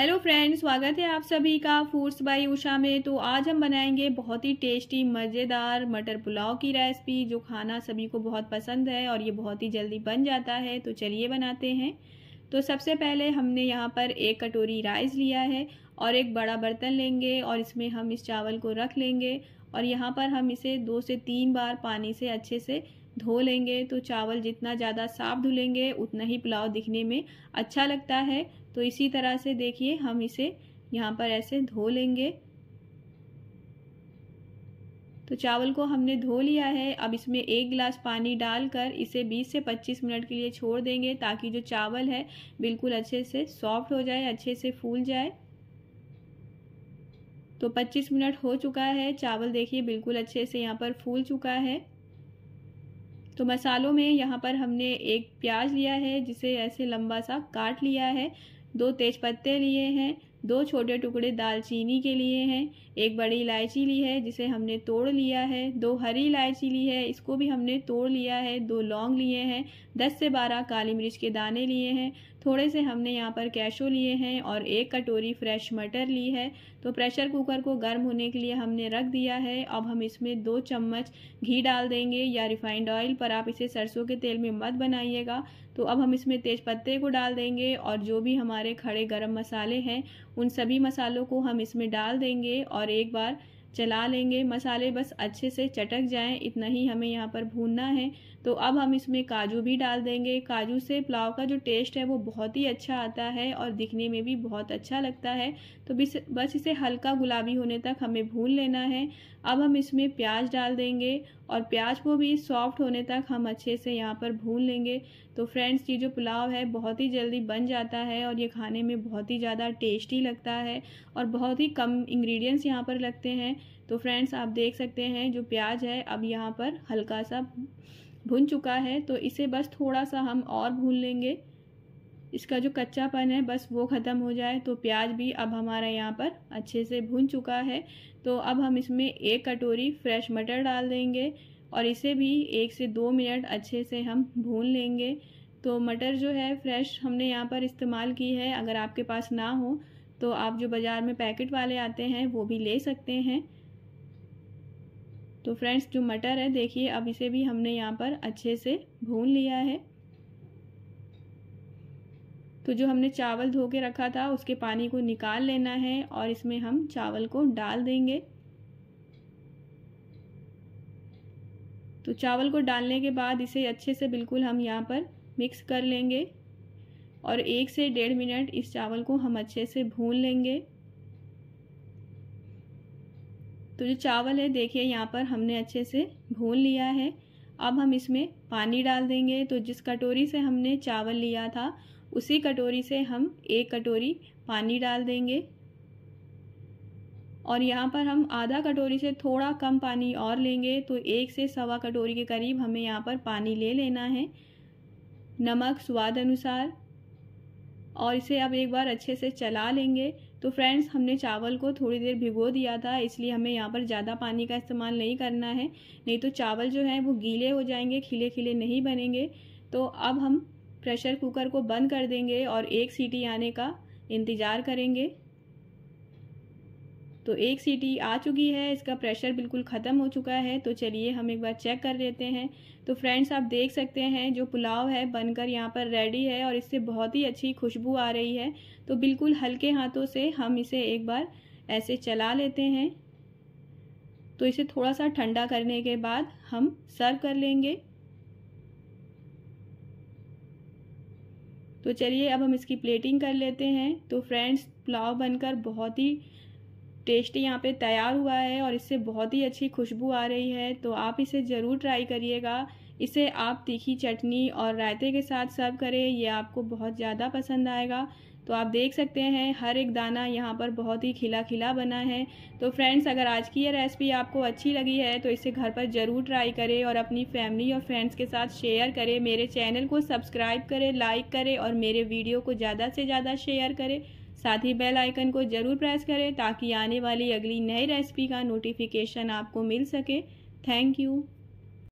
hello friends स्वागत है आप सभी का फूड्स बाई उषा में तो आज हम बनाएंगे बहुत ही टेस्टी मज़ेदार मटर पुलाव की रेसिपी जो खाना सभी को बहुत पसंद है और ये बहुत ही जल्दी बन जाता है तो चलिए बनाते हैं तो सबसे पहले हमने यहाँ पर एक कटोरी राइस लिया है और एक बड़ा बर्तन लेंगे और इसमें हम इस चावल को रख लेंगे और यहाँ पर हम इसे दो से तीन बार पानी से अच्छे से धो लेंगे तो चावल जितना ज़्यादा साफ धुलेंगे उतना ही पुलाव दिखने में अच्छा लगता है तो इसी तरह से देखिए हम इसे यहाँ पर ऐसे धो लेंगे तो चावल को हमने धो लिया है अब इसमें एक गिलास पानी डालकर इसे 20 से 25 मिनट के लिए छोड़ देंगे ताकि जो चावल है बिल्कुल अच्छे से सॉफ्ट हो जाए अच्छे से फूल जाए तो 25 मिनट हो चुका है चावल देखिए बिल्कुल अच्छे से यहाँ पर फूल चुका है तो मसालों में यहाँ पर हमने एक प्याज लिया है जिसे ऐसे लंबा सा काट लिया है दो तेज पत्ते लिए हैं दो छोटे टुकड़े दालचीनी के लिए हैं एक बड़ी इलायची ली है जिसे हमने तोड़ लिया है दो हरी इलायची ली है इसको भी हमने तोड़ लिया है दो लौंग लिए हैं दस से बारह काली मिर्च के दाने लिए हैं थोड़े से हमने यहाँ पर कैशो लिए हैं और एक कटोरी फ्रेश मटर ली है तो प्रेशर कुकर को गर्म होने के लिए हमने रख दिया है अब हम इसमें दो चम्मच घी डाल देंगे या रिफाइंड ऑयल पर आप इसे सरसों के तेल में मत बनाइएगा तो अब हम इसमें तेज पत्ते को डाल देंगे और जो भी हमारे खड़े गर्म मसाले हैं उन सभी मसालों को हम इसमें डाल देंगे और एक बार चला लेंगे मसाले बस अच्छे से चटक जाएँ इतना ही हमें यहाँ पर भूनना है तो अब हम इसमें काजू भी डाल देंगे काजू से पुलाव का जो टेस्ट है वो बहुत ही अच्छा आता है और दिखने में भी बहुत अच्छा लगता है तो बस इसे हल्का गुलाबी होने तक हमें भून लेना है अब हम इसमें प्याज डाल देंगे और प्याज को भी सॉफ्ट होने तक हम अच्छे से यहाँ पर भून लेंगे तो फ्रेंड्स ये जो पुलाव है बहुत ही जल्दी बन जाता है और ये खाने में बहुत ही ज़्यादा टेस्टी लगता है और बहुत ही कम इंग्रेडिएंट्स यहाँ पर लगते हैं तो फ्रेंड्स आप देख सकते हैं जो प्याज है अब यहाँ पर हल्का सा भुन चुका है तो इसे बस थोड़ा सा हम और भून लेंगे इसका जो कच्चापन है बस वो ख़त्म हो जाए तो प्याज भी अब हमारा यहाँ पर अच्छे से भुन चुका है तो अब हम इसमें एक कटोरी फ्रेश मटर डाल देंगे और इसे भी एक से दो मिनट अच्छे से हम भून लेंगे तो मटर जो है फ्रेश हमने यहाँ पर इस्तेमाल की है अगर आपके पास ना हो तो आप जो बाज़ार में पैकेट वाले आते हैं वो भी ले सकते हैं तो फ्रेंड्स जो मटर है देखिए अब इसे भी हमने यहाँ पर अच्छे से भून लिया है तो जो हमने चावल धो के रखा था उसके पानी को निकाल लेना है और इसमें हम चावल को डाल देंगे तो चावल को डालने के बाद इसे अच्छे से बिल्कुल हम यहाँ पर मिक्स कर लेंगे और एक से डेढ़ मिनट इस चावल को हम अच्छे से भून लेंगे तो जो चावल है देखिए यहाँ पर हमने अच्छे से भून लिया है अब हम इसमें पानी डाल देंगे तो जिस कटोरी से हमने चावल लिया था उसी कटोरी से हम एक कटोरी पानी डाल देंगे और यहाँ पर हम आधा कटोरी से थोड़ा कम पानी और लेंगे तो एक से सवा कटोरी के करीब हमें यहाँ पर पानी ले लेना है नमक स्वाद अनुसार और इसे अब एक बार अच्छे से चला लेंगे तो फ्रेंड्स हमने चावल को थोड़ी देर भिगो दिया था इसलिए हमें यहाँ पर ज़्यादा पानी का इस्तेमाल नहीं करना है नहीं तो चावल जो है वो गीले हो जाएंगे खिले खिले नहीं बनेंगे तो अब हम प्रेशर कुकर को बंद कर देंगे और एक सीटी आने का इंतज़ार करेंगे तो एक सीटी आ चुकी है इसका प्रेशर बिल्कुल ख़त्म हो चुका है तो चलिए हम एक बार चेक कर लेते हैं तो फ्रेंड्स आप देख सकते हैं जो पुलाव है बनकर यहाँ पर रेडी है और इससे बहुत ही अच्छी खुशबू आ रही है तो बिल्कुल हल्के हाथों से हम इसे एक बार ऐसे चला लेते हैं तो इसे थोड़ा सा ठंडा करने के बाद हम सर्व कर लेंगे तो चलिए अब हम इसकी प्लेटिंग कर लेते हैं तो फ्रेंड्स पुलाव बनकर बहुत ही टेस्ट यहाँ पे तैयार हुआ है और इससे बहुत ही अच्छी खुशबू आ रही है तो आप इसे ज़रूर ट्राई करिएगा इसे आप तीखी चटनी और रायते के साथ सर्व करें ये आपको बहुत ज़्यादा पसंद आएगा तो आप देख सकते हैं हर एक दाना यहाँ पर बहुत ही खिला खिला बना है तो फ्रेंड्स अगर आज की ये रेसिपी आपको अच्छी लगी है तो इसे घर पर ज़रूर ट्राई करें और अपनी फैमिली और फ्रेंड्स के साथ शेयर करें मेरे चैनल को सब्सक्राइब करें लाइक करें और मेरे वीडियो को ज़्यादा से ज़्यादा शेयर करें साथ ही बेल आइकन को ज़रूर प्रेस करें ताकि आने वाली अगली नई रेसिपी का नोटिफिकेशन आपको मिल सके थैंक यू